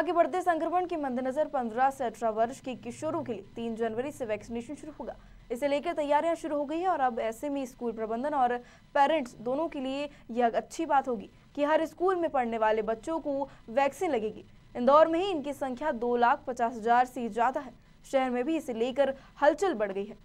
आगे बढ़ते संक्रमण के मद्देनजर 15 से अठारह वर्ष के किशोरों के लिए 3 जनवरी से वैक्सीनेशन शुरू होगा इसे लेकर तैयारियां शुरू हो गई है और अब ऐसे में स्कूल प्रबंधन और पेरेंट्स दोनों के लिए यह अच्छी बात होगी कि हर स्कूल में पढ़ने वाले बच्चों को वैक्सीन लगेगी इंदौर में ही इनकी संख्या दो लाख पचास हजार से ज्यादा है शहर में भी इसे लेकर हलचल बढ़ गई है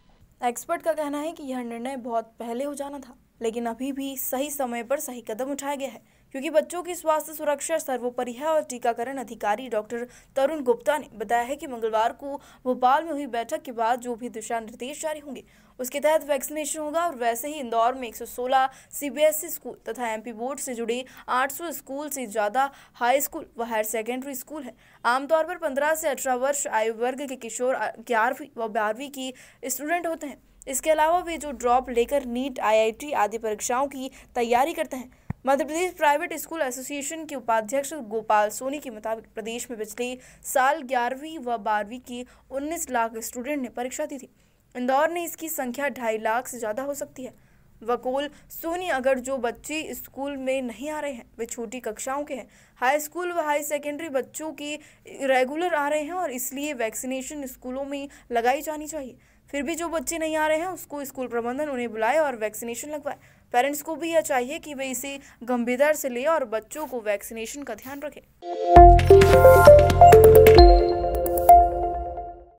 एक्सपर्ट का कहना है कि यह निर्णय बहुत पहले हो जाना था लेकिन अभी भी सही समय पर सही कदम उठाया गया है क्योंकि बच्चों की स्वास्थ्य सुरक्षा सर्वोपरि है और टीकाकरण अधिकारी डॉक्टर तरुण गुप्ता ने बताया है कि मंगलवार को भोपाल में हुई बैठक के बाद जो भी दिशा निर्देश जारी होंगे उसके तहत वैक्सीनेशन होगा और वैसे ही इंदौर में 116 सीबीएसई स्कूल तथा एमपी बोर्ड से जुड़े 800 स्कूल से ज़्यादा हाई स्कूल व हायर सेकेंडरी स्कूल है आमतौर पर 15 से 18 वर्ष आयु वर्ग के किशोर ग्यारहवीं व बारहवीं की स्टूडेंट होते हैं इसके अलावा वे जो ड्रॉप लेकर नीट आईआईटी आदि परीक्षाओं की तैयारी करते हैं Madhya Pradesh private school association के उपाध्यक्ष गोपाल सोनी के मुताबिक प्रदेश में पिछले साल ग्यारहवीं व बारहवीं की 19 लाख स्टूडेंट ने परीक्षा दी थी इंदौर ने इसकी संख्या ढाई लाख से ज़्यादा हो सकती है वकोल सोनी अगर जो बच्चे स्कूल में नहीं आ रहे हैं वे छोटी कक्षाओं के हैं हाई स्कूल व हाई सेकेंडरी बच्चों की रेगुलर आ रहे हैं और इसलिए वैक्सीनेशन स्कूलों में लगाई जानी चाहिए फिर भी जो बच्चे नहीं आ रहे हैं उसको स्कूल प्रबंधन उन्हें बुलाए और वैक्सीनेशन लगवाए पेरेंट्स को भी यह चाहिए कि वे इसे गंभीरता से लें और बच्चों को वैक्सीनेशन का ध्यान रखें